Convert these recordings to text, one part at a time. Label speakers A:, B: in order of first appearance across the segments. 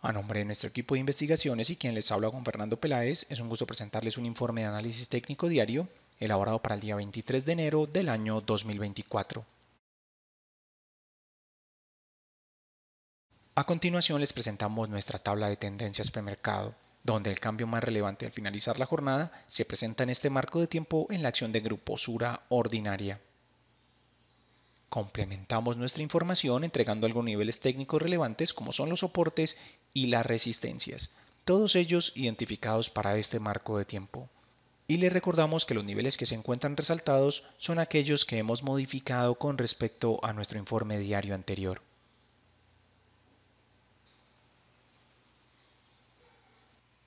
A: A nombre de nuestro equipo de investigaciones y quien les habla con Fernando Peláez, es un gusto presentarles un informe de análisis técnico diario elaborado para el día 23 de enero del año 2024. A continuación les presentamos nuestra tabla de tendencias premercado, donde el cambio más relevante al finalizar la jornada se presenta en este marco de tiempo en la acción de gruposura ordinaria. Complementamos nuestra información entregando algunos niveles técnicos relevantes como son los soportes y las resistencias, todos ellos identificados para este marco de tiempo. Y le recordamos que los niveles que se encuentran resaltados son aquellos que hemos modificado con respecto a nuestro informe diario anterior.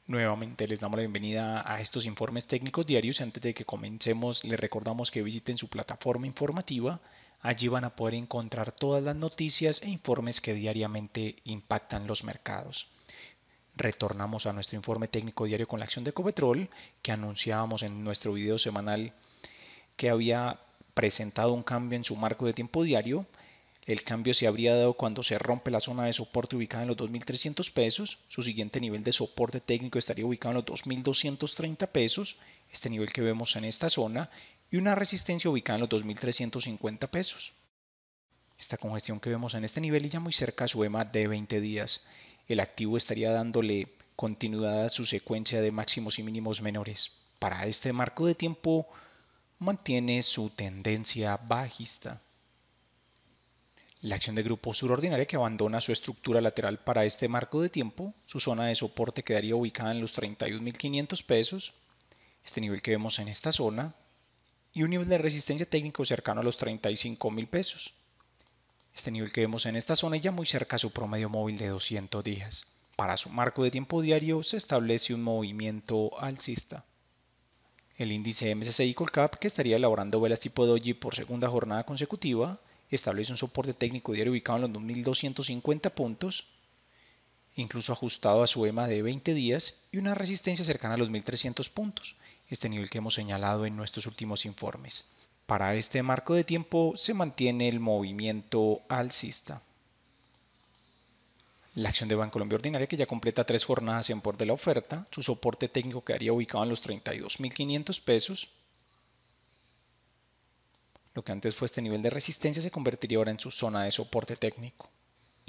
A: Nuevamente les damos la bienvenida a estos informes técnicos diarios. Antes de que comencemos, les recordamos que visiten su plataforma informativa Allí van a poder encontrar todas las noticias e informes que diariamente impactan los mercados. Retornamos a nuestro informe técnico diario con la acción de Ecopetrol que anunciábamos en nuestro video semanal que había presentado un cambio en su marco de tiempo diario. El cambio se habría dado cuando se rompe la zona de soporte ubicada en los 2.300 pesos. Su siguiente nivel de soporte técnico estaría ubicado en los 2.230 pesos, este nivel que vemos en esta zona, y una resistencia ubicada en los 2.350 pesos. Esta congestión que vemos en este nivel y ya muy cerca a su EMA de 20 días, el activo estaría dándole continuidad a su secuencia de máximos y mínimos menores. Para este marco de tiempo mantiene su tendencia bajista. La acción de grupo surordinaria que abandona su estructura lateral para este marco de tiempo, su zona de soporte quedaría ubicada en los 31.500 pesos. Este nivel que vemos en esta zona y un nivel de resistencia técnico cercano a los 35 mil pesos. Este nivel que vemos en esta zona ya muy cerca a su promedio móvil de 200 días. Para su marco de tiempo diario se establece un movimiento alcista. El índice MSCI Colcap, que estaría elaborando velas tipo doji por segunda jornada consecutiva, establece un soporte técnico diario ubicado en los 2.250 puntos incluso ajustado a su EMA de 20 días y una resistencia cercana a los 1300 puntos, este nivel que hemos señalado en nuestros últimos informes. Para este marco de tiempo se mantiene el movimiento alcista. La acción de colombia Ordinaria, que ya completa tres jornadas en por de la oferta, su soporte técnico quedaría ubicado en los 32.500 pesos. Lo que antes fue este nivel de resistencia se convertiría ahora en su zona de soporte técnico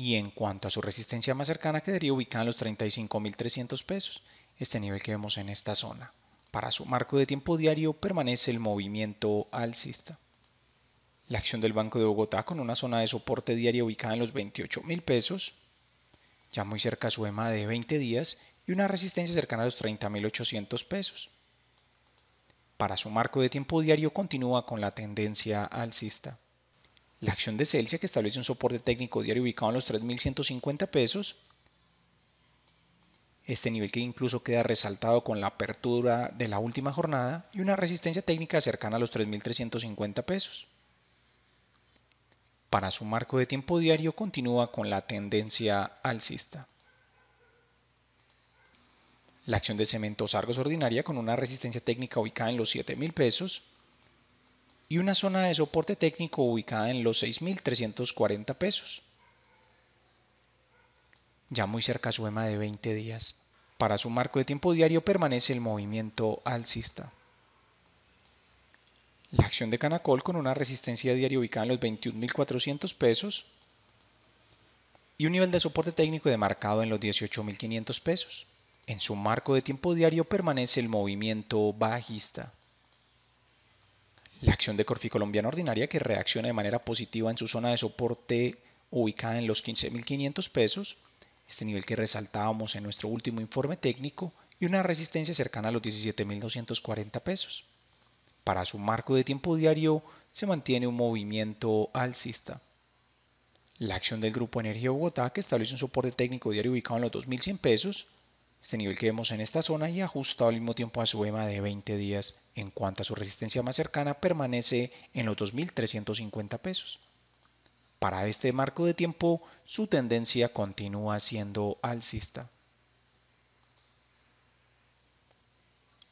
A: y en cuanto a su resistencia más cercana quedaría ubicada en los 35.300 pesos, este nivel que vemos en esta zona. Para su marco de tiempo diario permanece el movimiento alcista. La acción del Banco de Bogotá con una zona de soporte diario ubicada en los 28.000 pesos, ya muy cerca a su EMA de 20 días y una resistencia cercana a los 30.800 pesos. Para su marco de tiempo diario continúa con la tendencia alcista la acción de Celsius que establece un soporte técnico diario ubicado en los 3.150 pesos. Este nivel que incluso queda resaltado con la apertura de la última jornada y una resistencia técnica cercana a los 3.350 pesos. Para su marco de tiempo diario continúa con la tendencia alcista. La acción de cementos Argos ordinaria con una resistencia técnica ubicada en los 7.000 pesos y una zona de soporte técnico ubicada en los 6.340 pesos. Ya muy cerca suema su EMA de 20 días. Para su marco de tiempo diario permanece el movimiento alcista. La acción de Canacol con una resistencia diaria ubicada en los 21.400 pesos y un nivel de soporte técnico demarcado en los 18.500 pesos. En su marco de tiempo diario permanece el movimiento bajista la acción de Corfi Colombiana ordinaria que reacciona de manera positiva en su zona de soporte ubicada en los 15.500 pesos, este nivel que resaltábamos en nuestro último informe técnico, y una resistencia cercana a los 17.240 pesos. Para su marco de tiempo diario se mantiene un movimiento alcista. La acción del Grupo Energía Bogotá, que establece un soporte técnico diario ubicado en los 2.100 pesos, este nivel que vemos en esta zona y ajustado al mismo tiempo a su EMA de 20 días en cuanto a su resistencia más cercana permanece en los 2.350 pesos. Para este marco de tiempo su tendencia continúa siendo alcista.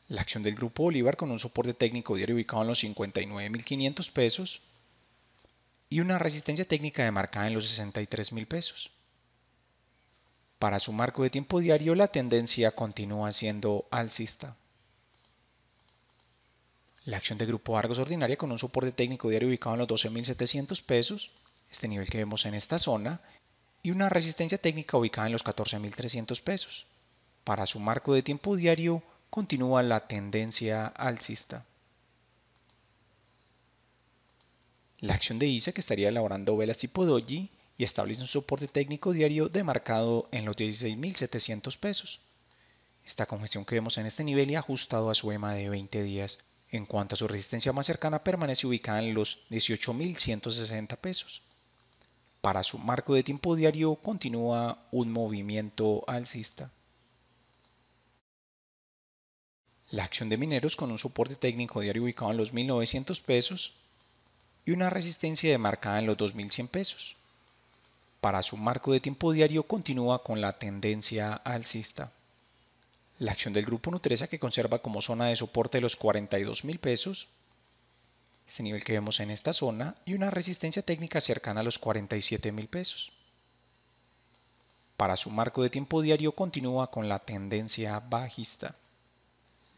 A: La acción del Grupo Bolívar con un soporte técnico diario ubicado en los 59.500 pesos y una resistencia técnica demarcada en los 63.000 pesos. Para su marco de tiempo diario la tendencia continúa siendo alcista. La acción de grupo Argos ordinaria con un soporte técnico diario ubicado en los 12.700 pesos, este nivel que vemos en esta zona, y una resistencia técnica ubicada en los 14.300 pesos. Para su marco de tiempo diario continúa la tendencia alcista. La acción de ISA e que estaría elaborando velas tipo doji y establece un soporte técnico diario demarcado en los 16.700 pesos. Esta congestión que vemos en este nivel y ajustado a su EMA de 20 días. En cuanto a su resistencia más cercana permanece ubicada en los 18.160 pesos. Para su marco de tiempo diario continúa un movimiento alcista. La acción de mineros con un soporte técnico diario ubicado en los 1.900 pesos y una resistencia demarcada en los 2.100 pesos para su marco de tiempo diario continúa con la tendencia alcista. La acción del grupo Nutresa que conserva como zona de soporte los 42 mil pesos, este nivel que vemos en esta zona, y una resistencia técnica cercana a los 47 mil pesos. Para su marco de tiempo diario continúa con la tendencia bajista.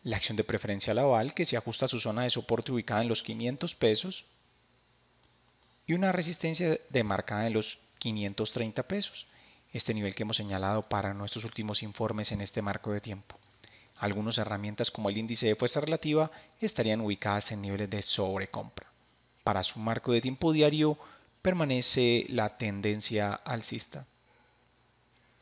A: La acción de preferencia Laval que se ajusta a su zona de soporte ubicada en los 500 pesos y una resistencia demarcada en los 530 pesos, este nivel que hemos señalado para nuestros últimos informes en este marco de tiempo. Algunas herramientas como el índice de fuerza relativa estarían ubicadas en niveles de sobrecompra. Para su marco de tiempo diario permanece la tendencia alcista.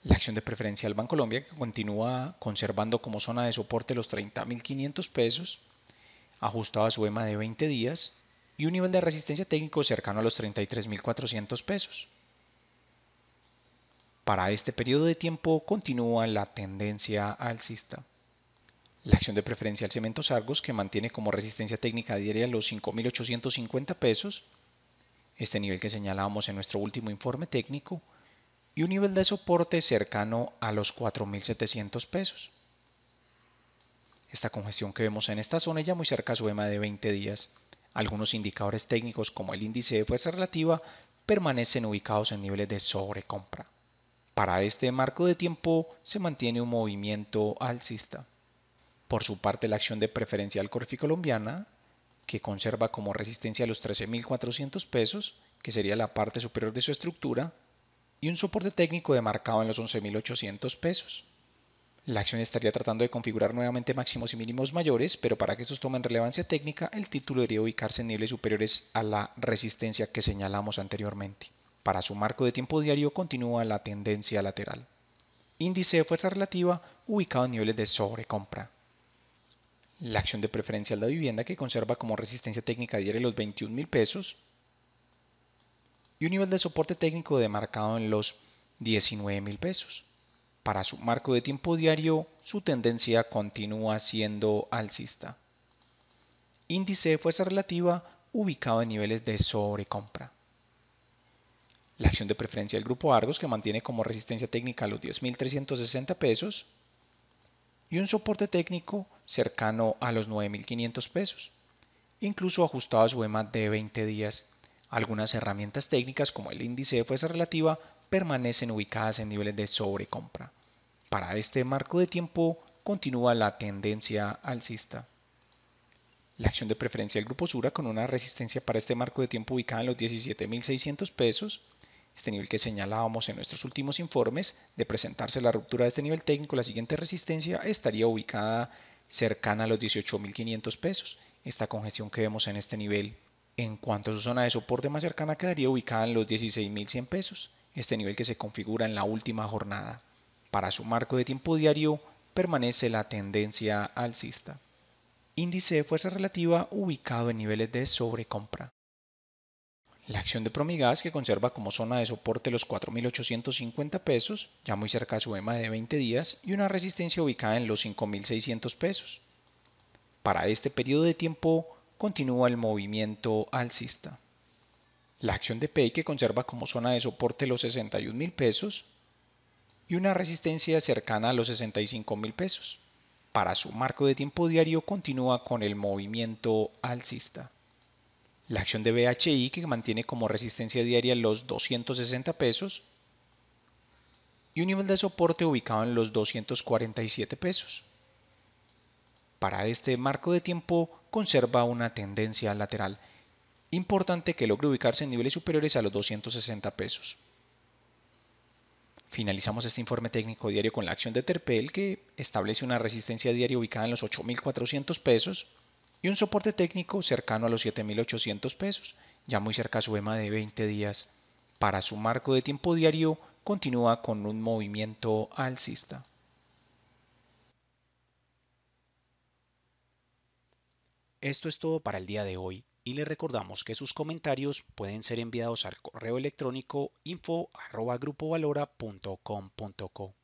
A: La acción de preferencia del Banco Colombia que continúa conservando como zona de soporte los 30.500 pesos, ajustado a su EMA de 20 días, y un nivel de resistencia técnico cercano a los 33.400 pesos para este periodo de tiempo continúa la tendencia alcista. La acción de preferencia al cemento Sargos, que mantiene como resistencia técnica diaria los 5.850 pesos, este nivel que señalábamos en nuestro último informe técnico, y un nivel de soporte cercano a los 4.700 pesos. Esta congestión que vemos en esta zona ya muy cerca a su EMA de 20 días. Algunos indicadores técnicos como el índice de fuerza relativa permanecen ubicados en niveles de sobrecompra. Para este marco de tiempo se mantiene un movimiento alcista. Por su parte, la acción de preferencia al Corfi colombiana, que conserva como resistencia los 13.400 pesos, que sería la parte superior de su estructura, y un soporte técnico demarcado en los 11.800 pesos. La acción estaría tratando de configurar nuevamente máximos y mínimos mayores, pero para que estos tomen relevancia técnica, el título debería ubicarse en niveles superiores a la resistencia que señalamos anteriormente. Para su marco de tiempo diario continúa la tendencia lateral. Índice de fuerza relativa ubicado en niveles de sobrecompra. La acción de preferencia de la vivienda que conserva como resistencia técnica diaria los 21 mil pesos. Y un nivel de soporte técnico demarcado en los 19 mil pesos. Para su marco de tiempo diario, su tendencia continúa siendo alcista. Índice de fuerza relativa ubicado en niveles de sobrecompra la acción de preferencia del grupo Argos que mantiene como resistencia técnica los 10.360 pesos y un soporte técnico cercano a los 9.500 pesos, incluso ajustado a su EMA de 20 días. Algunas herramientas técnicas como el índice de fuerza relativa permanecen ubicadas en niveles de sobrecompra. Para este marco de tiempo continúa la tendencia alcista. La acción de preferencia del grupo Sura con una resistencia para este marco de tiempo ubicada en los 17.600 pesos este nivel que señalábamos en nuestros últimos informes, de presentarse la ruptura de este nivel técnico, la siguiente resistencia estaría ubicada cercana a los 18.500 pesos. Esta congestión que vemos en este nivel, en cuanto a su zona de soporte más cercana, quedaría ubicada en los 16.100 pesos, este nivel que se configura en la última jornada. Para su marco de tiempo diario, permanece la tendencia alcista. Índice de fuerza relativa ubicado en niveles de sobrecompra. La acción de Promigas, que conserva como zona de soporte los 4.850 pesos, ya muy cerca de su EMA de 20 días, y una resistencia ubicada en los 5.600 pesos. Para este periodo de tiempo continúa el movimiento alcista. La acción de PEI, que conserva como zona de soporte los 61.000 pesos, y una resistencia cercana a los 65.000 pesos. Para su marco de tiempo diario continúa con el movimiento alcista la acción de BHI que mantiene como resistencia diaria los 260 pesos y un nivel de soporte ubicado en los 247 pesos. Para este marco de tiempo conserva una tendencia lateral, importante que logre ubicarse en niveles superiores a los 260 pesos. Finalizamos este informe técnico diario con la acción de Terpel que establece una resistencia diaria ubicada en los 8.400 pesos, y un soporte técnico cercano a los 7.800 pesos, ya muy cerca a su EMA de 20 días. Para su marco de tiempo diario continúa con un movimiento alcista. Esto es todo para el día de hoy y le recordamos que sus comentarios pueden ser enviados al correo electrónico info.grupovalora.com.co.